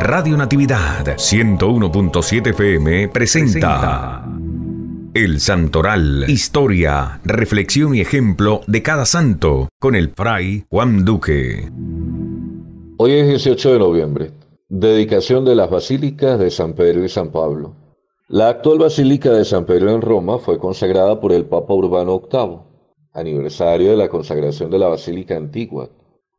Radio Natividad 101.7 FM presenta El Santoral, historia, reflexión y ejemplo de cada santo con el fray Juan Duque. Hoy es 18 de noviembre, dedicación de las basílicas de San Pedro y San Pablo. La actual basílica de San Pedro en Roma fue consagrada por el Papa Urbano VIII, aniversario de la consagración de la basílica antigua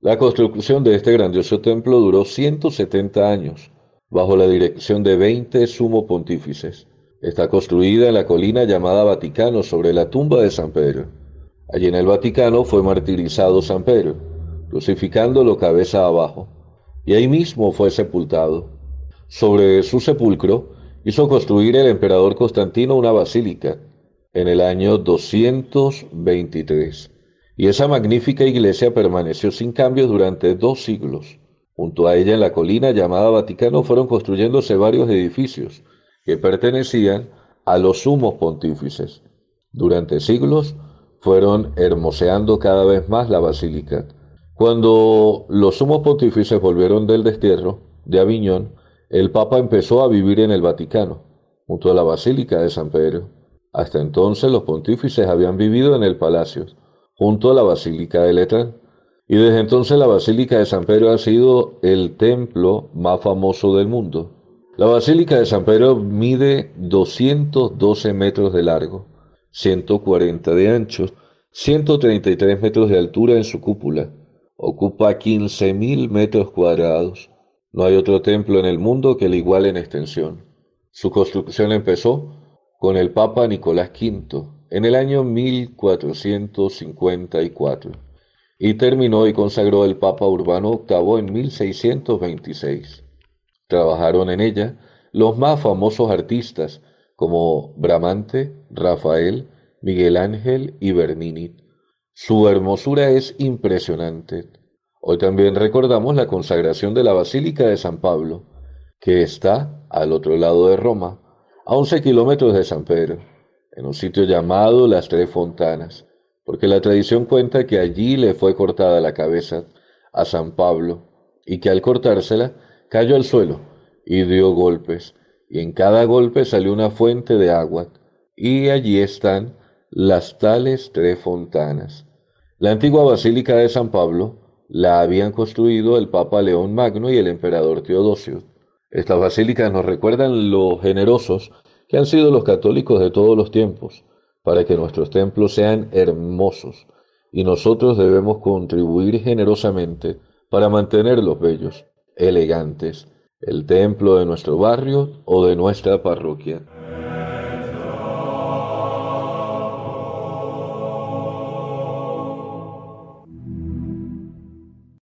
la construcción de este grandioso templo duró 170 años, bajo la dirección de 20 sumo pontífices. Está construida en la colina llamada Vaticano sobre la tumba de San Pedro. Allí en el Vaticano fue martirizado San Pedro, crucificándolo cabeza abajo, y ahí mismo fue sepultado. Sobre su sepulcro hizo construir el emperador Constantino una basílica en el año 223. Y esa magnífica iglesia permaneció sin cambios durante dos siglos. Junto a ella en la colina llamada Vaticano fueron construyéndose varios edificios que pertenecían a los sumos pontífices. Durante siglos fueron hermoseando cada vez más la basílica. Cuando los sumos pontífices volvieron del destierro de Aviñón, el Papa empezó a vivir en el Vaticano, junto a la Basílica de San Pedro. Hasta entonces los pontífices habían vivido en el palacio, junto a la Basílica de Letras, Y desde entonces la Basílica de San Pedro ha sido el templo más famoso del mundo. La Basílica de San Pedro mide 212 metros de largo, 140 de ancho, 133 metros de altura en su cúpula. Ocupa 15.000 metros cuadrados. No hay otro templo en el mundo que le iguale en extensión. Su construcción empezó con el Papa Nicolás V en el año 1454 y terminó y consagró el Papa Urbano VIII en 1626. Trabajaron en ella los más famosos artistas como Bramante, Rafael, Miguel Ángel y Bernini. Su hermosura es impresionante. Hoy también recordamos la consagración de la Basílica de San Pablo, que está al otro lado de Roma, a 11 kilómetros de San Pedro en un sitio llamado Las Tres Fontanas, porque la tradición cuenta que allí le fue cortada la cabeza a San Pablo y que al cortársela cayó al suelo y dio golpes, y en cada golpe salió una fuente de agua, y allí están las tales tres fontanas. La antigua basílica de San Pablo la habían construido el Papa León Magno y el emperador Teodosio. Estas basílicas nos recuerdan lo generosos han sido los católicos de todos los tiempos, para que nuestros templos sean hermosos, y nosotros debemos contribuir generosamente para mantenerlos bellos, elegantes, el templo de nuestro barrio o de nuestra parroquia.